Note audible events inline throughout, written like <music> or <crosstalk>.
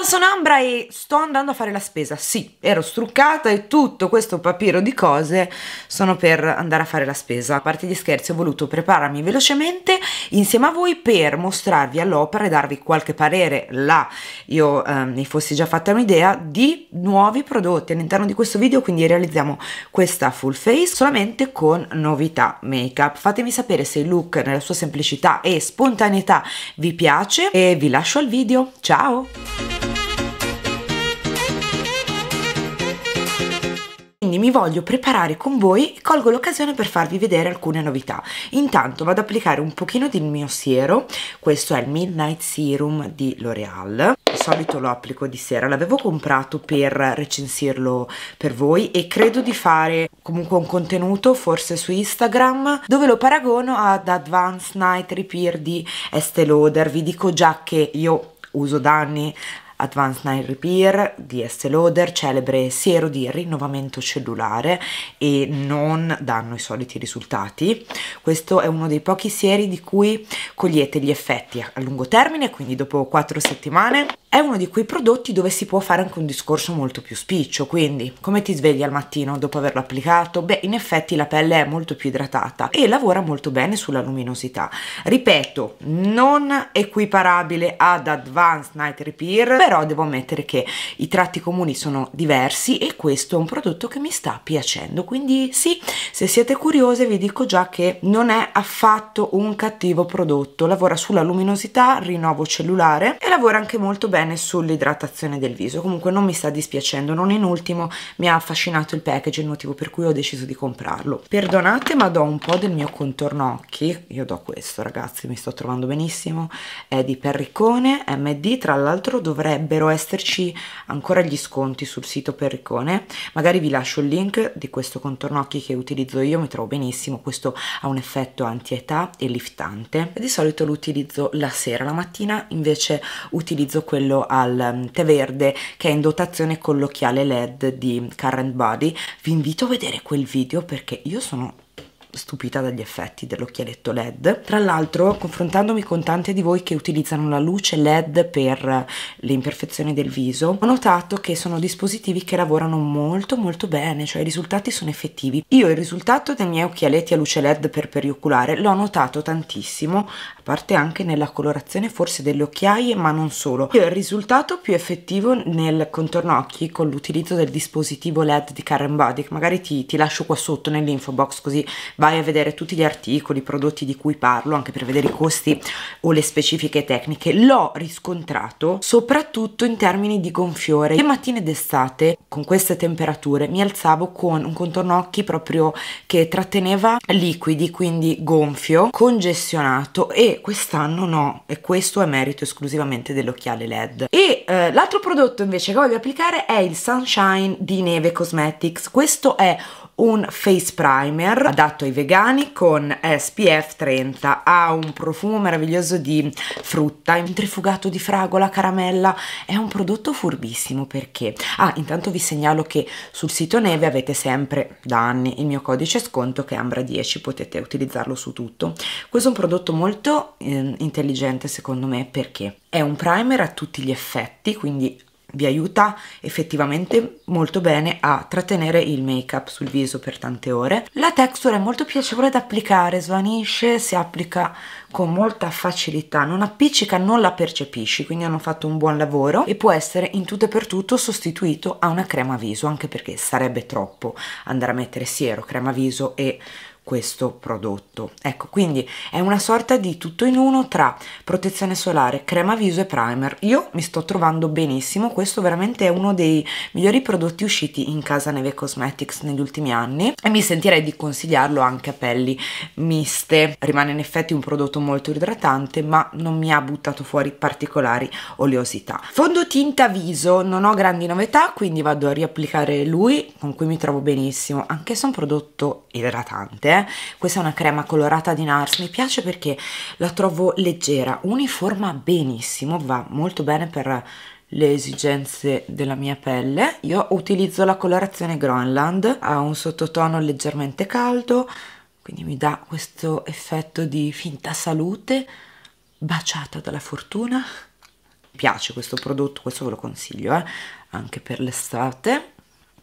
Ciao, sono Ambra e sto andando a fare la spesa. Sì, ero struccata e tutto questo papiro di cose sono per andare a fare la spesa. A parte gli scherzi, ho voluto prepararmi velocemente insieme a voi per mostrarvi all'opera e darvi qualche parere là. Io eh, mi fossi già fatta un'idea di nuovi prodotti all'interno di questo video, quindi realizziamo questa full face solamente con novità make-up. Fatemi sapere se il look nella sua semplicità e spontaneità vi piace e vi lascio al video. Ciao! mi voglio preparare con voi e colgo l'occasione per farvi vedere alcune novità. Intanto vado ad applicare un pochino del mio siero, questo è il Midnight Serum di L'Oreal. Di solito lo applico di sera, l'avevo comprato per recensirlo per voi e credo di fare comunque un contenuto, forse su Instagram, dove lo paragono ad Advanced Night Repair di Estée Lauder. Vi dico già che io uso da anni Advanced Night Repair di Estée Lauder, celebre siero di rinnovamento cellulare e non danno i soliti risultati. Questo è uno dei pochi sieri di cui cogliete gli effetti a lungo termine, quindi dopo 4 settimane è uno di quei prodotti dove si può fare anche un discorso molto più spiccio, quindi come ti svegli al mattino dopo averlo applicato? Beh, in effetti la pelle è molto più idratata e lavora molto bene sulla luminosità. Ripeto, non equiparabile ad Advanced Night Repair, però devo ammettere che i tratti comuni sono diversi e questo è un prodotto che mi sta piacendo, quindi sì, se siete curiose vi dico già che non è affatto un cattivo prodotto, lavora sulla luminosità, rinnovo cellulare e lavora anche molto bene bene sull'idratazione del viso, comunque non mi sta dispiacendo, non in ultimo mi ha affascinato il package, il motivo per cui ho deciso di comprarlo. Perdonate ma do un po' del mio contorno occhi, io do questo ragazzi, mi sto trovando benissimo, è di Perricone, MD, tra l'altro dovrebbero esserci ancora gli sconti sul sito Perricone, magari vi lascio il link di questo contorno occhi che utilizzo io, mi trovo benissimo, questo ha un effetto anti-età e liftante, di solito lo utilizzo la sera, la mattina invece utilizzo quello quello al mm, tè verde che è in dotazione con l'occhiale LED di Current Body. Vi invito a vedere quel video perché io sono stupita dagli effetti dell'occhialetto LED. Tra l'altro, confrontandomi con tante di voi che utilizzano la luce LED per eh, le imperfezioni del viso, ho notato che sono dispositivi che lavorano molto molto bene, cioè i risultati sono effettivi. Io il risultato dei miei occhialetti a luce LED per perioculare l'ho notato tantissimo parte anche nella colorazione forse delle occhiaie ma non solo. Il risultato più effettivo nel contorno occhi con l'utilizzo del dispositivo LED di Karen Body, magari ti, ti lascio qua sotto nell'info box così vai a vedere tutti gli articoli, i prodotti di cui parlo anche per vedere i costi o le specifiche tecniche. L'ho riscontrato soprattutto in termini di gonfiore. Le mattine d'estate con queste temperature mi alzavo con un contorno occhi proprio che tratteneva liquidi quindi gonfio, congestionato e quest'anno no e questo è merito esclusivamente dell'occhiale LED. E eh, l'altro prodotto invece che voglio applicare è il Sunshine di Neve Cosmetics. Questo è un face primer adatto ai vegani con SPF 30 ha un profumo meraviglioso di frutta un trifugato di fragola caramella è un prodotto furbissimo perché ah intanto vi segnalo che sul sito neve avete sempre da anni il mio codice sconto che è ambra 10 potete utilizzarlo su tutto questo è un prodotto molto eh, intelligente secondo me perché è un primer a tutti gli effetti quindi vi aiuta effettivamente molto bene a trattenere il make up sul viso per tante ore la texture è molto piacevole da applicare svanisce, si applica con molta facilità non appiccica, non la percepisci quindi hanno fatto un buon lavoro e può essere in tutto e per tutto sostituito a una crema viso anche perché sarebbe troppo andare a mettere siero, crema viso e questo prodotto. Ecco, quindi è una sorta di tutto in uno tra protezione solare, crema viso e primer. Io mi sto trovando benissimo, questo veramente è uno dei migliori prodotti usciti in casa Neve Cosmetics negli ultimi anni e mi sentirei di consigliarlo anche a pelli miste. Rimane in effetti un prodotto molto idratante, ma non mi ha buttato fuori particolari oleosità. Fondotinta viso, non ho grandi novità, quindi vado a riapplicare lui, con cui mi trovo benissimo, anche se è un prodotto idratante, eh? eh? questa è una crema colorata di Nars, mi piace perché la trovo leggera, uniforma benissimo, va molto bene per le esigenze della mia pelle. Io utilizzo la colorazione Groenland, ha un sottotono leggermente caldo, quindi mi dà questo effetto di finta salute, baciata dalla fortuna. piace questo prodotto, questo ve lo consiglio eh? anche per l'estate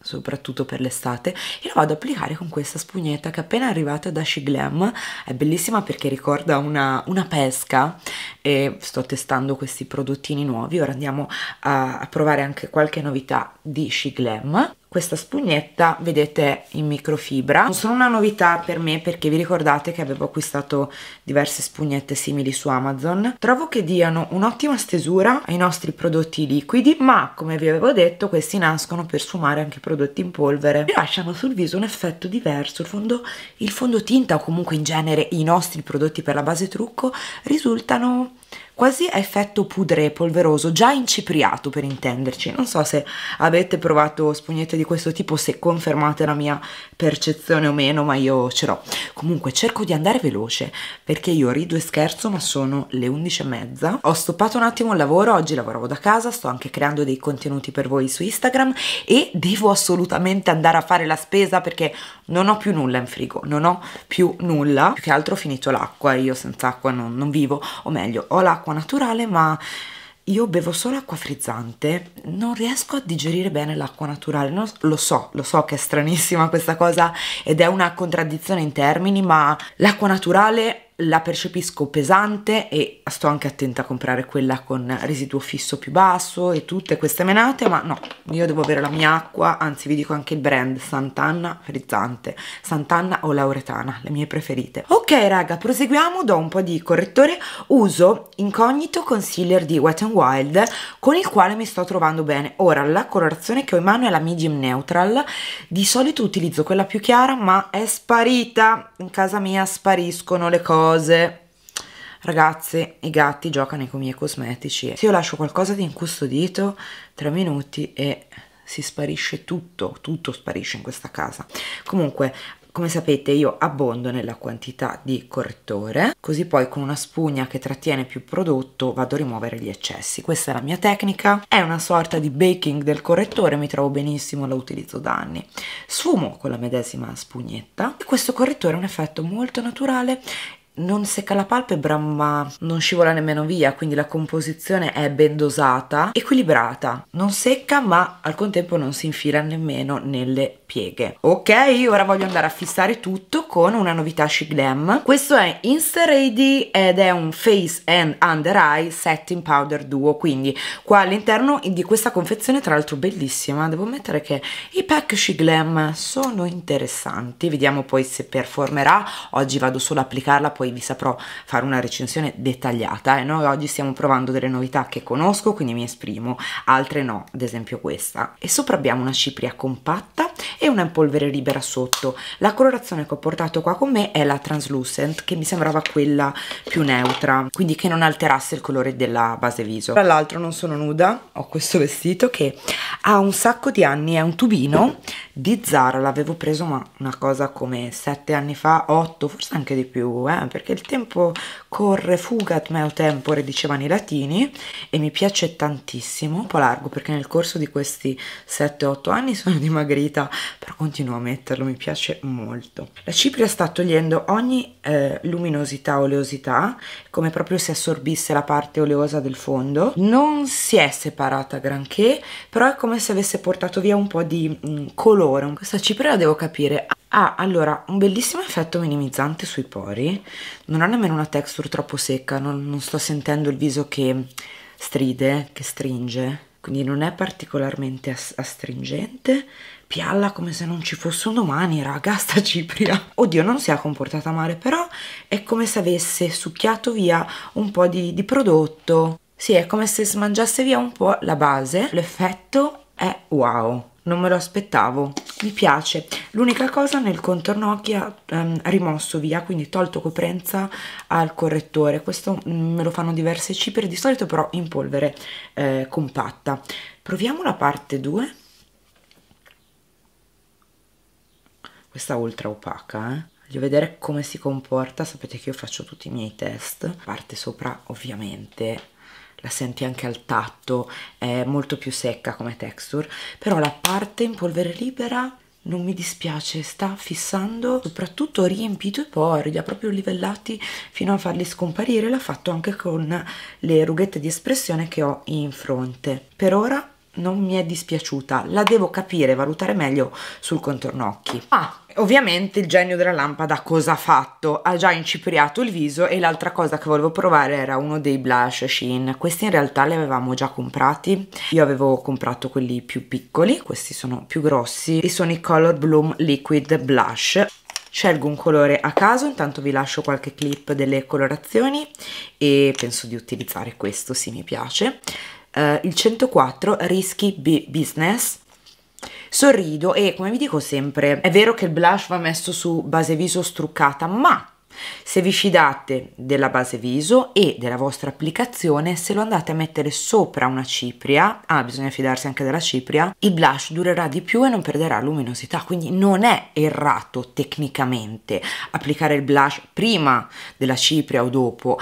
soprattutto per l'estate e la vado ad applicare con questa spugnetta che è appena arrivata da Shiglam è bellissima perché ricorda una, una, pesca e sto testando questi prodottini nuovi ora andiamo a, a provare anche qualche novità di Shiglam questa spugnetta vedete in microfibra non sono una novità per me perché vi ricordate che avevo acquistato diverse spugnette simili su Amazon trovo che diano un'ottima stesura ai nostri prodotti liquidi ma come vi avevo detto questi nascono per sfumare anche prodotti in polvere e lasciano sul viso un effetto diverso il, fondo, il fondotinta o comunque in genere i nostri prodotti per la base trucco risultano quasi a effetto pudre polveroso, già incipriato per intenderci. Non so se avete provato spugnette di questo tipo, se confermate la mia percezione o meno, ma io ce l'ho. Comunque cerco di andare veloce, perché io rido e scherzo, ma sono le 11 e mezza. Ho stoppato un attimo il lavoro, oggi lavoravo da casa, sto anche creando dei contenuti per voi su Instagram e devo assolutamente andare a fare la spesa perché non ho più nulla in frigo, non ho più nulla. Più che altro ho finito l'acqua, io senza acqua non, non vivo, o meglio, ho l'acqua acqua naturale, ma io bevo solo acqua frizzante, non riesco a digerire bene l'acqua naturale, non, lo so, lo so che è stranissima questa cosa ed è una contraddizione in termini, ma l'acqua naturale la percepisco pesante e sto anche attenta a comprare quella con residuo fisso più basso e tutte queste menate, ma no, io devo avere la mia acqua, anzi vi dico anche il brand Sant'Anna frizzante, Sant'Anna o Lauretana, le mie preferite. Ok raga, proseguiamo, do un po' di correttore, uso incognito concealer di Wet n Wild con il quale mi sto trovando bene. Ora la colorazione che ho in mano è la medium neutral, di solito utilizzo quella più chiara ma è sparita, in casa mia spariscono le cose cose. Ragazze, i gatti giocano con i miei cosmetici. Se io lascio qualcosa di incustodito, tre minuti e si sparisce tutto, tutto sparisce in questa casa. Comunque, come sapete io abbondo nella quantità di correttore, così poi con una spugna che trattiene più prodotto vado a rimuovere gli eccessi. Questa è la mia tecnica, è una sorta di baking del correttore, mi trovo benissimo, la utilizzo da anni. Sfumo con la medesima spugnetta e questo correttore ha un effetto molto naturale non secca la palpebra ma non scivola nemmeno via, quindi la composizione è ben dosata, equilibrata, non secca ma al contempo non si infila nemmeno nelle pieghe ok ora voglio andare a fissare tutto con una novità chic glam questo è insta ready ed è un face and under eye setting powder duo quindi qua all'interno di questa confezione tra l'altro bellissima devo ammettere che i pack She glam sono interessanti vediamo poi se performerà oggi vado solo a applicarla poi vi saprò fare una recensione dettagliata e eh. noi oggi stiamo provando delle novità che conosco quindi mi esprimo altre no ad esempio questa e sopra abbiamo una cipria compatta e una in polvere libera sotto. La colorazione che ho portato qua con me è la translucent che mi sembrava quella più neutra, quindi che non alterasse il colore della base viso. Tra l'altro non sono nuda, ho questo vestito che ha un sacco di anni, è un tubino di Zara, l'avevo preso ma una cosa come 7 anni fa, 8, forse anche di più, eh, perché il tempo corre, fugat meo tempore, dicevano i latini, e mi piace tantissimo, un po' largo perché nel corso di questi 7-8 anni <laughs> sono dimagrita però continuo a metterlo, mi piace molto. La cipria sta togliendo ogni eh, luminosità, oleosità, come proprio se assorbisse la parte oleosa del fondo. Non si è separata granché, però è come se avesse portato via un po' di mh, mm, colore. Questa cipria la devo capire. Ah, allora, un bellissimo effetto minimizzante sui pori, non ha nemmeno una texture troppo secca, non, non sto sentendo il viso che stride, che stringe, quindi non è particolarmente astringente, pialla come se non ci fosse un domani, raga, <laughs> sta cipria. Oddio, non si è comportata male, però è come se avesse succhiato via un po' di, di prodotto. Sì, è come se smangiasse via un po' la base. L'effetto è wow non me lo aspettavo mi piace l'unica cosa nel contorno occhi ha ehm, rimosso via quindi tolto coprenza al correttore questo mm, me lo fanno diverse cipere di solito però in polvere eh, compatta proviamo la parte 2 questa ultra opaca eh? voglio vedere come si comporta sapete che io faccio tutti i miei test parte sopra ovviamente la senti anche al tatto è molto più secca come texture però la parte in polvere libera non mi dispiace, sta fissando, soprattutto riempito i pori, li ha proprio livellati fino a farli scomparire, l'ha fatto anche con le rughette di espressione che ho in fronte. Per ora non mi è dispiaciuta, la devo capire, valutare meglio sul contorno occhi. Ah, Ovviamente il genio della lampada cosa ha fatto? Ha già incipriato il viso e l'altra cosa che volevo provare era uno dei blush Shein. Questi in realtà li avevamo già comprati. Io avevo comprato quelli più piccoli, questi sono più grossi e sono i Color Bloom Liquid Blush. Scelgo un colore a caso, intanto vi lascio qualche clip delle colorazioni e penso di utilizzare questo, sì mi piace. Uh, il 104 Risky B Business sorrido e come vi dico sempre, è vero che il blush va messo su base viso struccata, ma se vi fidate della base viso e della vostra applicazione se lo andate a mettere sopra una cipria ah bisogna fidarsi anche della cipria il blush durerà di più e non perderà luminosità quindi non è errato tecnicamente applicare il blush prima della cipria o dopo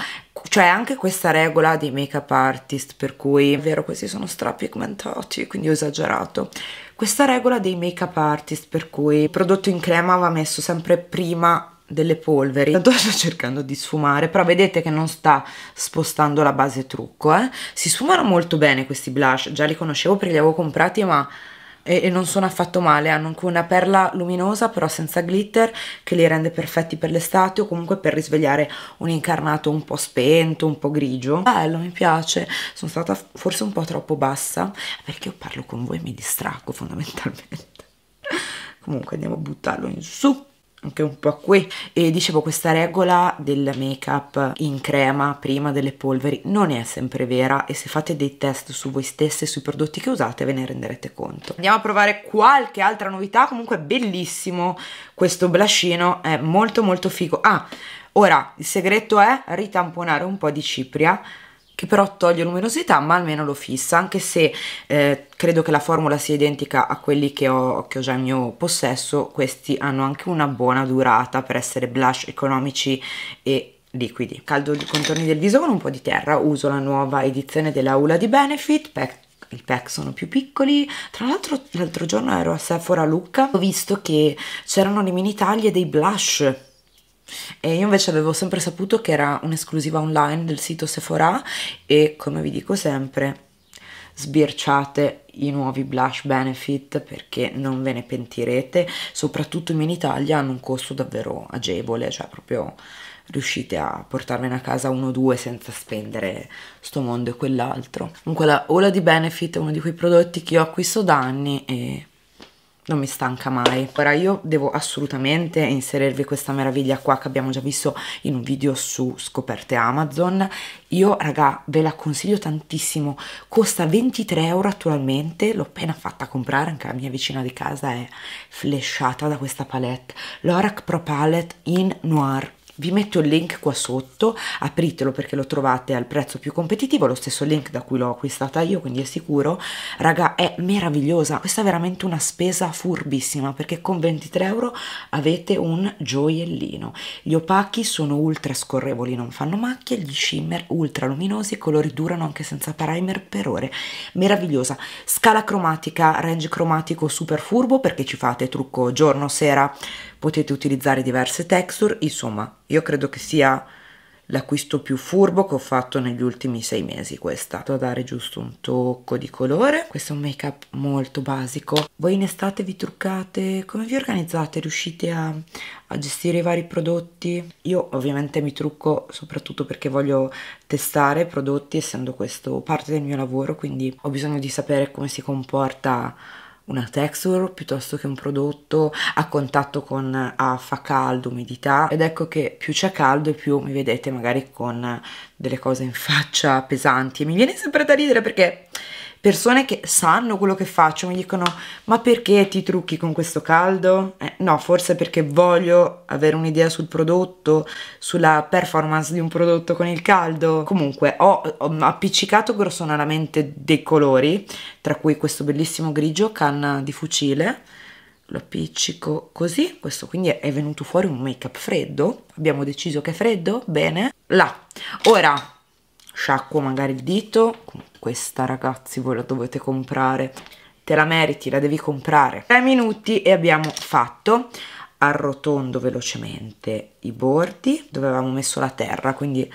cioè anche questa regola dei make up artist per cui è vero questi sono strapigmentati quindi ho esagerato questa regola dei make up artist per cui il prodotto in crema va messo sempre prima delle polveri Tanto sto cercando di sfumare però vedete che non sta spostando la base trucco eh? si sfumano molto bene questi blush già li conoscevo perché li avevo comprati ma e, e non sono affatto male hanno anche una perla luminosa però senza glitter che li rende perfetti per l'estate o comunque per risvegliare un incarnato un po' spento un po' grigio bello mi piace sono stata forse un po' troppo bassa perché io parlo con voi e mi distraggo fondamentalmente <laughs> comunque andiamo a buttarlo in su anche un po' qui e dicevo questa regola del make up in crema prima delle polveri non è sempre vera e se fate dei test su voi stesse sui prodotti che usate ve ne renderete conto andiamo a provare qualche altra novità comunque è bellissimo questo blushino è molto molto figo ah ora il segreto è ritamponare un po' di cipria che però toglie luminosità ma almeno lo fissa anche se eh, credo che la formula sia identica a quelli che ho, che ho, già in mio possesso questi hanno anche una buona durata per essere blush economici e liquidi caldo i contorni del viso con un po' di terra uso la nuova edizione della dell'aula di Benefit pack il pack sono più piccoli tra l'altro l'altro giorno ero a Sephora Lucca ho visto che c'erano le mini taglie dei blush e io invece avevo sempre saputo che era un'esclusiva online del sito Sephora e come vi dico sempre sbirciate i nuovi blush benefit perché non ve ne pentirete, soprattutto in Italia hanno un costo davvero agevole, cioè proprio riuscite a portarvene a casa uno o due senza spendere sto mondo e quell'altro. Comunque la Ola di Benefit è uno di quei prodotti che io acquisto da anni e non mi stanca mai ora io devo assolutamente inserirvi questa meraviglia qua che abbiamo già visto in un video su scoperte Amazon io raga ve la consiglio tantissimo costa 23 euro attualmente l'ho appena fatta comprare anche la mia vicina di casa è flesciata da questa palette l'Orac Pro Palette in Noir vi metto il link qua sotto, apritelo perché lo trovate al prezzo più competitivo, lo stesso link da cui l'ho acquistata io, quindi è sicuro. Raga, è meravigliosa, questa è veramente una spesa furbissima perché con 23 euro avete un gioiellino. Gli opachi sono ultra scorrevoli, non fanno macchie, gli shimmer ultra luminosi, i colori durano anche senza primer per ore. Meravigliosa, scala cromatica, range cromatico super furbo perché ci fate trucco giorno, sera, potete utilizzare diverse texture, insomma io credo che sia l'acquisto più furbo che ho fatto negli ultimi sei mesi questa Vado a dare giusto un tocco di colore questo è un make up molto basico voi in estate vi truccate come vi organizzate riuscite a, a, gestire i vari prodotti io ovviamente mi trucco soprattutto perché voglio testare prodotti essendo questo parte del mio lavoro quindi ho bisogno di sapere come si comporta una texture piuttosto che un prodotto a contatto con fa caldo, umidità ed ecco che più c'è caldo e più mi vedete magari con delle cose in faccia pesanti e mi viene sempre da ridere perché persone che sanno quello che faccio mi dicono ma perché ti trucchi con questo caldo? Eh, no, forse perché voglio avere un'idea sul prodotto, sulla performance di un prodotto con il caldo. Comunque ho, ho appiccicato grossolanamente dei colori, tra cui questo bellissimo grigio canna di fucile lo appiccico così, questo quindi è venuto fuori un make up freddo, abbiamo deciso che è freddo, bene, là, ora sciacquo magari il dito, questa ragazzi voi la dovete comprare te la meriti, la devi comprare 3 minuti e abbiamo fatto arrotondo velocemente i bordi dove avevamo messo la terra quindi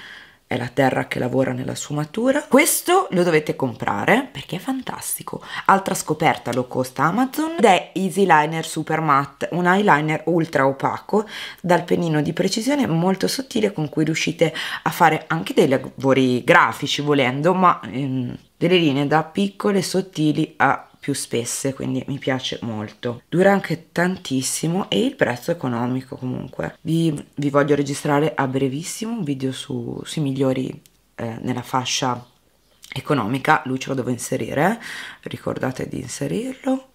è la terra che lavora nella sfumatura. Questo lo dovete comprare perché è fantastico. Altra scoperta low cost Amazon ed è Easy Liner Super Matte, un eyeliner ultra opaco dal pennino di precisione molto sottile con cui riuscite a fare anche dei lavori grafici volendo, ma ehm, delle linee da piccole sottili a più spesse quindi mi piace molto dura anche tantissimo e il prezzo è economico comunque vi, vi voglio registrare a brevissimo un video su, sui migliori eh, nella fascia economica lui ce lo devo inserire eh. ricordate di inserirlo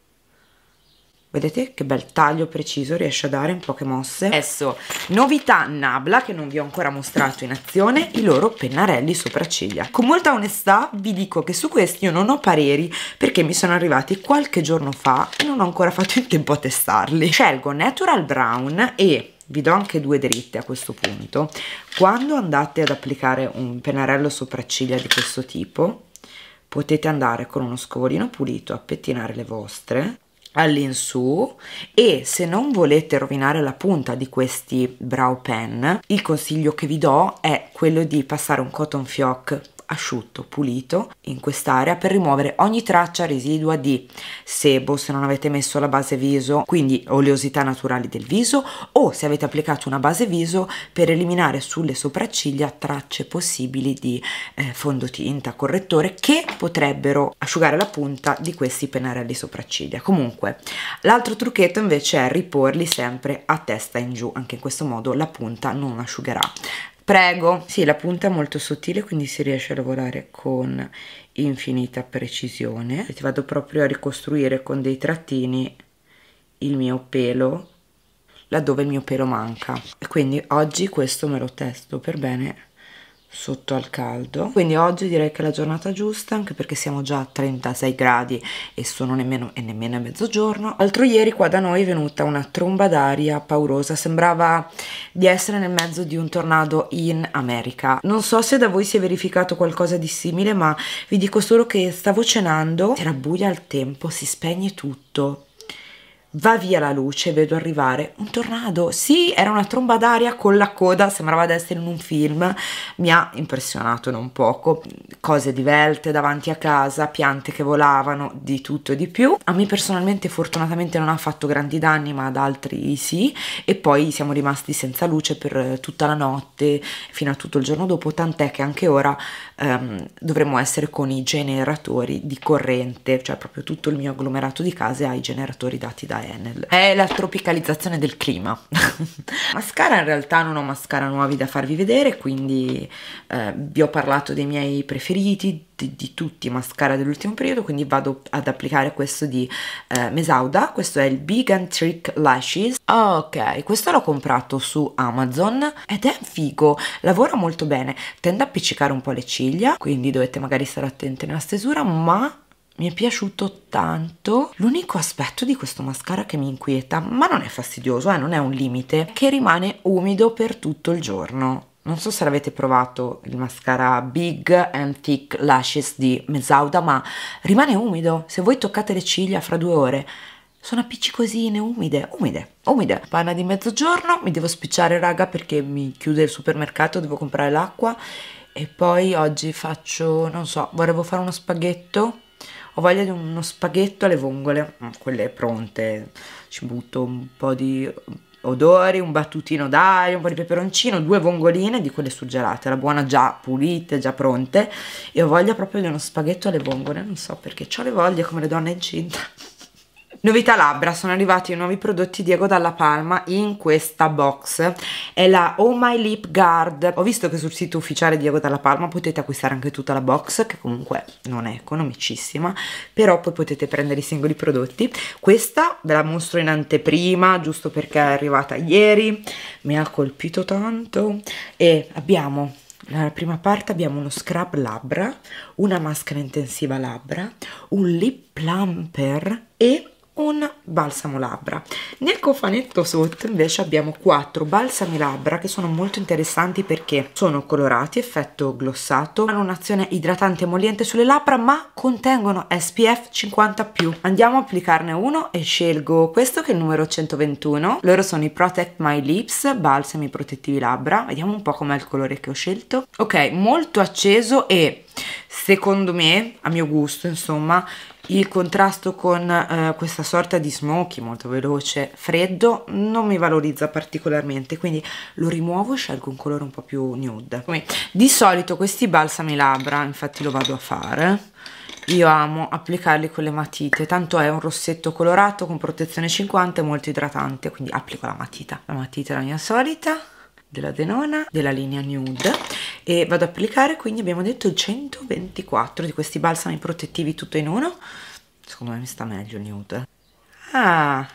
Vedete che bel taglio preciso riesce a dare in poche mosse. Adesso, novità Nabla che non vi ho ancora mostrato in azione, i loro pennarelli sopracciglia. Con molta onestà vi dico che su questi io non ho pareri perché mi sono arrivati qualche giorno fa e non ho ancora fatto in tempo a testarli. Scelgo Natural Brown e vi do anche due dritte a questo punto. Quando andate ad applicare un pennarello sopracciglia di questo tipo, potete andare con uno scovolino pulito a pettinare le vostre all'insù e se non volete rovinare la punta di questi brow pen il consiglio che vi do è quello di passare un cotton fioc asciutto, pulito in quest'area per rimuovere ogni traccia residua di sebo se non avete messo la base viso, quindi oleosità naturali del viso o se avete applicato una base viso per eliminare sulle sopracciglia tracce possibili di eh, fondotinta, correttore che potrebbero asciugare la punta di questi pennarelli sopracciglia. Comunque, l'altro trucchetto invece è riporli sempre a testa in giù, anche in questo modo la punta non asciugherà Prego. Sì, la punta è molto sottile, quindi si riesce a lavorare con infinita precisione. E ti vado proprio a ricostruire con dei trattini il mio pelo laddove il mio pelo manca. E quindi oggi questo me lo testo per bene sotto al caldo quindi oggi direi che è la giornata giusta anche perché siamo già a 36 gradi e sono nemmeno, e nemmeno a mezzogiorno altro ieri qua da noi è venuta una tromba d'aria paurosa sembrava di essere nel mezzo di un tornado in America non so se da voi si è verificato qualcosa di simile ma vi dico solo che stavo cenando era buia al tempo si spegne tutto va via la luce, vedo arrivare un tornado. Sì, era una tromba d'aria con la coda, sembrava di essere in un film. Mi ha impressionato non poco. Cose divelte davanti a casa, piante che volavano, di tutto e di più. A me personalmente fortunatamente non ha fatto grandi danni, ma ad altri sì. E poi siamo rimasti senza luce per eh, tutta la notte, fino a tutto il giorno dopo, tant'è che anche ora ehm, dovremmo essere con i generatori di corrente, cioè proprio tutto il mio agglomerato di case ha i generatori dati da Enel è la tropicalizzazione del clima <laughs> mascara in realtà non ho mascara nuovi da farvi vedere quindi eh, vi ho parlato dei miei preferiti di, di tutti i mascara dell'ultimo periodo quindi vado ad applicare questo di eh, Mesauda questo è il Vegan Trick Lashes ok questo l'ho comprato su Amazon ed è figo lavora molto bene tende a appiccicare un po' le ciglia quindi dovete magari stare attenti nella stesura ma mi è piaciuto tanto. L'unico aspetto di questo mascara che mi inquieta, ma non è fastidioso, eh, non è un limite, è che rimane umido per tutto il giorno. Non so se l'avete provato il mascara Big and Thick Lashes di Mezzauda, ma rimane umido. Se voi toccate le ciglia fra due ore, sono appiccicosine, umide, umide, umide. Panna di mezzogiorno, mi devo spicciare raga perché mi chiude il supermercato, devo comprare l'acqua. E poi oggi faccio, non so, vorrevo fare uno spaghetto ho voglia di uno spaghetto alle vongole, mm, quelle pronte. Ci butto un po' di odori, un battutino d'aglio, un po' di peperoncino, due vongoline di quelle surgelate, la buona già pulite, già pronte. E ho voglia proprio di uno spaghetto alle vongole, non so perché. Ho le voglie come le donne incinta. Novità labbra, sono arrivati i nuovi prodotti Diego Dalla Palma in questa box, è la Oh My Lip Guard, ho visto che sul sito ufficiale Diego Dalla Palma potete acquistare anche tutta la box, che comunque non è economicissima, però poi potete prendere i singoli prodotti, questa ve la mostro in anteprima, giusto perché è arrivata ieri, mi ha colpito tanto, e abbiamo nella prima parte abbiamo uno scrub labbra, una maschera intensiva labbra, un lip plumper e un balsamo labbra nel cofanetto sotto invece abbiamo quattro balsami labbra che sono molto interessanti perché sono colorati effetto glossato hanno un'azione idratante e emoliente sulle labbra ma contengono SPF 50 andiamo a applicarne uno e scelgo questo che è il numero 121 loro sono i Protect My Lips balsami protettivi labbra vediamo un po' com'è il colore che ho scelto ok molto acceso e secondo me a mio gusto insomma il contrasto con eh, questa sorta di smoky molto veloce, freddo, non mi valorizza particolarmente, quindi lo rimuovo e scelgo un colore un po' più nude. di solito questi balsami labbra, infatti lo vado a fare, io amo applicarli con le matite, tanto è un rossetto colorato con protezione 50 e molto idratante, quindi applico la matita. La matita è la mia solita, della Denona, della linea nude e vado ad applicare quindi abbiamo detto 124 di questi balsami protettivi tutto in uno secondo me mi sta meglio il nude ah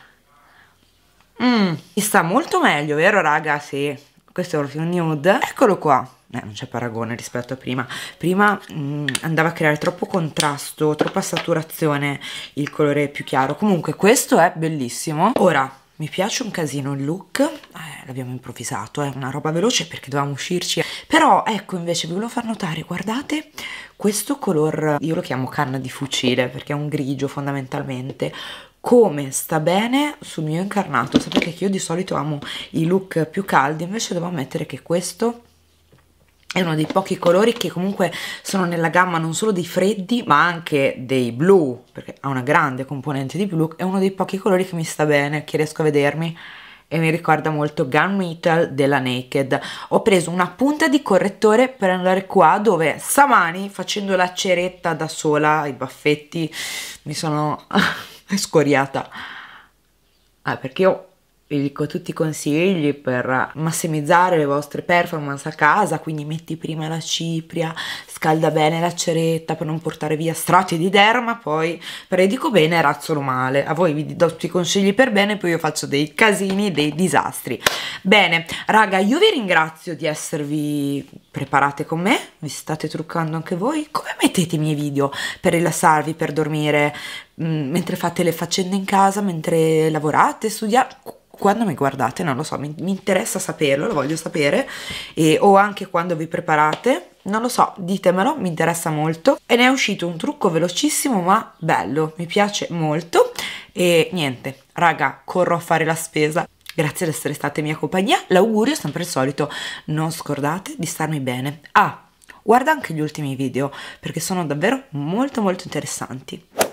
mm, mi sta molto meglio vero raga sì questo è proprio un nude eccolo qua eh, non c'è paragone rispetto a prima prima mh, mm, andava a creare troppo contrasto troppa saturazione il colore più chiaro comunque questo è bellissimo ora mi piace un casino il look, eh, l'abbiamo improvvisato, è eh, una roba veloce perché dovevamo uscirci però ecco invece vi volevo far notare guardate questo color io lo chiamo canna di fucile perché è un grigio fondamentalmente come sta bene sul mio incarnato sapete che io di solito amo i look più caldi invece devo ammettere che questo è uno dei pochi colori che comunque sono nella gamma non solo dei freddi ma anche dei blu perché ha una grande componente di blu è uno dei pochi colori che mi sta bene che riesco a vedermi e mi ricorda molto Gun Metal della Naked. Ho preso una punta di correttore per andare qua dove stamani facendo la ceretta da sola, i baffetti, mi sono <laughs> scoriata. Ah, perché io vi dico tutti i consigli per massimizzare le vostre performance a casa, quindi metti prima la cipria, scalda bene la ceretta per non portare via strati di derma, poi predico bene e razzolo male. A voi vi do tutti i consigli per bene, poi io faccio dei casini, dei disastri. Bene, raga, io vi ringrazio di esservi preparate con me, vi state truccando anche voi. Come mettete i miei video per rilassarvi, per dormire, mm, mentre fate le faccende in casa, mentre lavorate, studiate? quando mi guardate, non lo so, mi, mi interessa saperlo, lo voglio sapere, e, o anche quando vi preparate, non lo so, ditemelo, mi interessa molto. E ne è uscito un trucco velocissimo ma bello, mi piace molto. E niente, raga, corro a fare la spesa. Grazie di essere stati in mia compagnia, l'augurio è sempre il solito, non scordate di starmi bene. Ah, guarda anche gli ultimi video perché sono davvero molto molto interessanti.